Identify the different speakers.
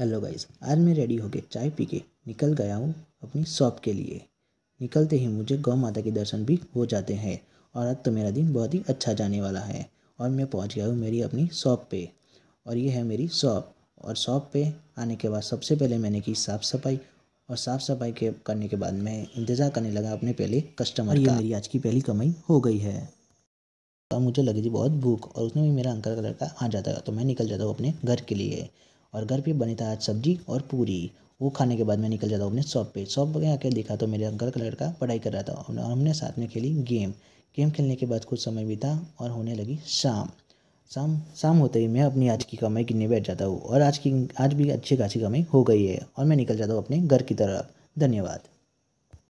Speaker 1: hello guys आज मैं ready होके चाय पी के निकल गया हूँ अपनी शॉप के लिए निकलते ही मुझे गौ माता के दर्शन भी हो जाते हैं और आज तो मेरा दिन बहुत ही अच्छा जाने वाला है और मैं पहुँच गया हूँ मेरी अपनी शॉप पे और ये है मेरी शॉप और शॉप पे आने के बाद सबसे पहले मैंने की साफ़ सफाई और साफ़ सफाई के करने के बाद मैं इंतज़ार करने लगा अपने पहले कस्टमर ये मेरी आज की पहली कमाई हो गई है और मुझे लगी थी बहुत भूख और उसमें भी मेरा अंकल का लड़का आ जाता है तो मैं निकल जाता हूँ अपने घर के लिए और घर पे बनी था आज सब्जी और पूरी वो खाने के बाद मैं निकल जाता हूँ अपने शॉप पे शॉप पर आके देखा तो मेरे घर का लड़का पढ़ाई कर रहा था और हमने साथ में खेली गेम गेम खेलने के बाद कुछ समय बीता और होने लगी शाम शाम शाम होते ही मैं अपनी आज की कमाई गिनने बैठ जाता हूँ और आज की आज भी अच्छी खासी कमाई हो गई है और मैं निकल जाता हूँ अपने घर की तरफ धन्यवाद